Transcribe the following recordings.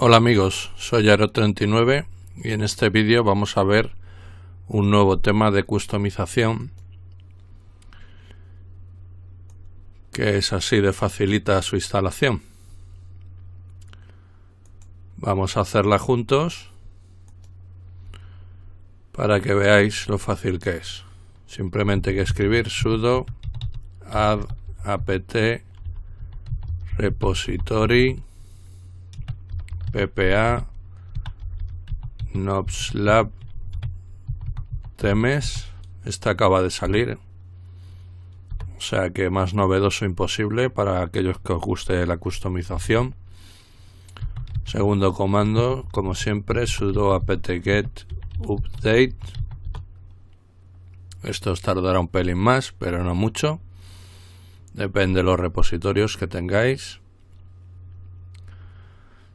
Hola amigos, soy Aro39 y en este vídeo vamos a ver un nuevo tema de customización que es así de facilita su instalación. Vamos a hacerla juntos para que veáis lo fácil que es. Simplemente hay que escribir sudo add apt repository PPA, NobsLab, Temes. Esta acaba de salir. ¿eh? O sea que más novedoso imposible para aquellos que os guste la customización. Segundo comando, como siempre, sudo apt-get update. Esto os tardará un pelín más, pero no mucho. Depende de los repositorios que tengáis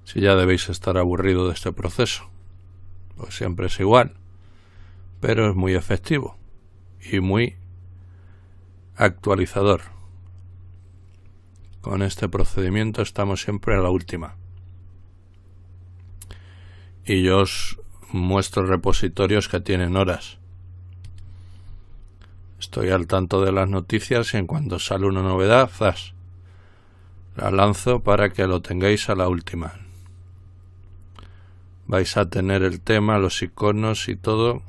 si ya debéis estar aburrido de este proceso, pues siempre es igual, pero es muy efectivo y muy actualizador. Con este procedimiento estamos siempre a la última. Y yo os muestro repositorios que tienen horas. Estoy al tanto de las noticias y en cuanto sale una novedad, zas, la lanzo para que lo tengáis a la última vais a tener el tema, los iconos y todo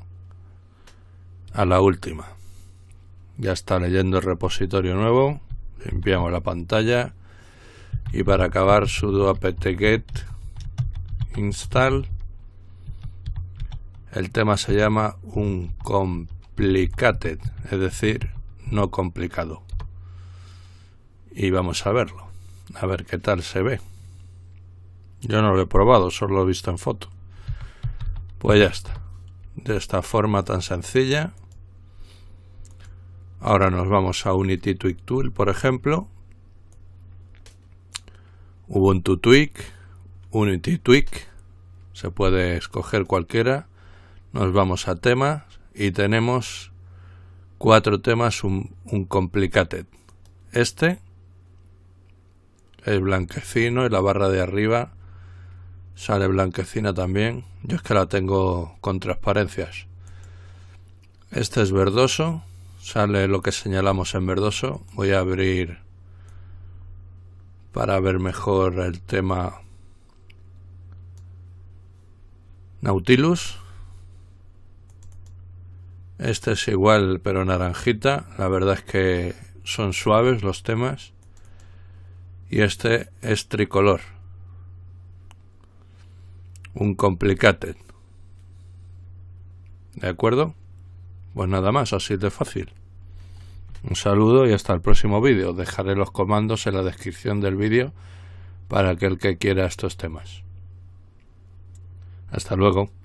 a la última. Ya está leyendo el repositorio nuevo, limpiamos la pantalla y para acabar sudo apt-get install. El tema se llama un complicated, es decir, no complicado. Y vamos a verlo, a ver qué tal se ve. Yo no lo he probado, solo lo he visto en foto. Pues ya está. De esta forma tan sencilla. Ahora nos vamos a Unity Tweak Tool, por ejemplo. Ubuntu Tweak, Unity Tweak. Se puede escoger cualquiera. Nos vamos a temas y tenemos cuatro temas, un, complicated. Este es blanquecino y la barra de arriba Sale blanquecina también. Yo es que la tengo con transparencias. Este es verdoso. Sale lo que señalamos en verdoso. Voy a abrir para ver mejor el tema Nautilus. Este es igual pero naranjita. La verdad es que son suaves los temas. Y este es tricolor un complicate. ¿De acuerdo? Pues nada más, así de fácil. Un saludo y hasta el próximo vídeo. Dejaré los comandos en la descripción del vídeo para aquel que quiera estos temas. Hasta luego.